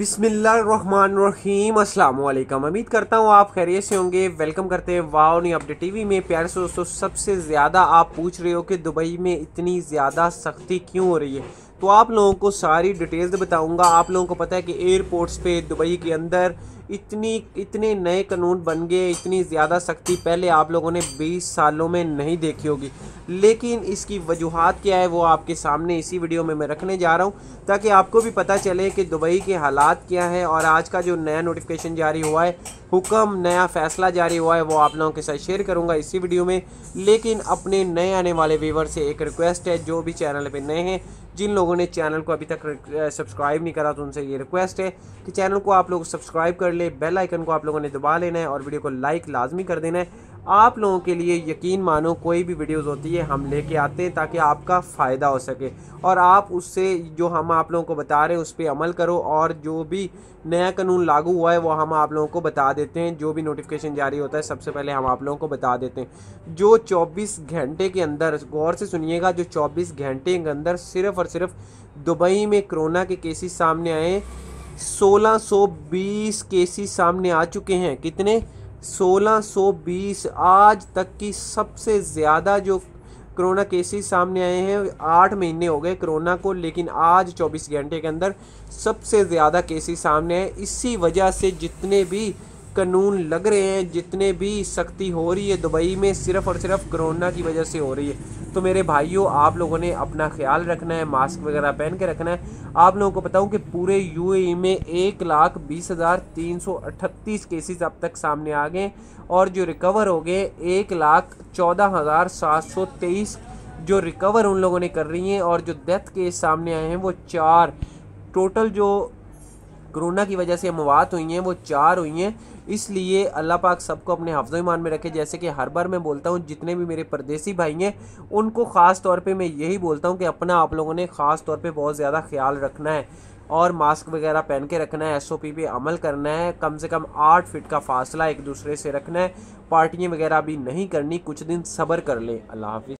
बिसमीम अल्लाम उम्मीद करता हूँ आप खैरियत से होंगे वेलकम करते हैं वाओ नी अपडेट टीवी में प्यारे से दोस्तों सबसे ज़्यादा आप पूछ रहे हो कि दुबई में इतनी ज़्यादा सख्ती क्यों हो रही है तो आप लोगों को सारी डिटेल्स बताऊंगा आप लोगों को पता है कि एयरपोर्ट्स पे दुबई के अंदर इतनी इतने नए कानून बन गए इतनी ज़्यादा सख्ती पहले आप लोगों ने 20 सालों में नहीं देखी होगी लेकिन इसकी वजूहत क्या है वो आपके सामने इसी वीडियो में मैं रखने जा रहा हूँ ताकि आपको भी पता चले कि दुबई के हालात क्या हैं और आज का जो नया नोटिफिकेशन जारी हुआ है हुक्म नया फ़ैसला जारी हुआ है वो आप लोगों के साथ शेयर करूँगा इसी वीडियो में लेकिन अपने नए आने वाले व्यूवर से एक रिक्वेस्ट है जो भी चैनल पर नए हैं जिन लोगों ने चैनल को अभी तक सब्सक्राइब नहीं करा तो उनसे ये रिक्वेस्ट है कि चैनल को आप लोग सब्सक्राइब कर ले बेल आइकन को आप लोगों ने दबा लेना है और वीडियो को लाइक लाजमी कर देना है आप लोगों के लिए यकीन मानो कोई भी वीडियोस होती है हम लेके आते हैं ताकि आपका फ़ायदा हो सके और आप उससे जो हम आप लोगों को बता रहे हैं उस पर अमल करो और जो भी नया कानून लागू हुआ है वो हम आप लोगों को बता देते हैं जो भी नोटिफिकेशन जारी होता है सबसे पहले हम आप लोगों को बता देते हैं जो चौबीस घंटे के अंदर गौर से सुनिएगा जो चौबीस घंटे के अंदर सिर्फ और सिर्फ दुबई में कोरोना के केसेस सामने आए 1620 केसेस सामने आ चुके हैं कितने 1620 आज तक की सबसे ज़्यादा जो कोरोना केसेस सामने आए हैं आठ महीने हो गए कोरोना को लेकिन आज 24 घंटे के अंदर सबसे ज़्यादा केसेस सामने आए इसी वजह से जितने भी कानून लग रहे हैं जितने भी सख्ती हो रही है दुबई में सिर्फ और सिर्फ कोरोना की वजह से हो रही है तो मेरे भाइयों आप लोगों ने अपना ख्याल रखना है मास्क वगैरह पहन के रखना है आप लोगों को बताऊं कि पूरे यूएई में एक लाख बीस हज़ार तीन सौ अट्ठतीस केसेज अब तक सामने आ गए और जो रिकवर हो गए एक लाख चौदह हज़ार सात सौ तेईस जो रिकवर उन लोगों ने कर रही हैं और जो डेथ केस सामने आए हैं वो चार टोटल जो कोरोना की वजह से अमवात हुई हैं वो चार हुई हैं इसलिए अल्लाह पाक सबको अपने हफ्ज़ ईमान में रखे जैसे कि हर बार मैं बोलता हूँ जितने भी मेरे परदेसी भाई हैं उनको ख़ास तौर पर मैं यही बोलता हूँ कि अपना आप लोगों ने ख़ास तौर पर बहुत ज़्यादा ख्याल रखना है और मास्क वगैरह पहन के रखना है एस ओ पी पे अमल करना है कम से कम आठ फिट का फासला एक दूसरे से रखना है पार्टियाँ वगैरह भी नहीं करनी कुछ दिन सब्र कर लें अल्लाह हाफि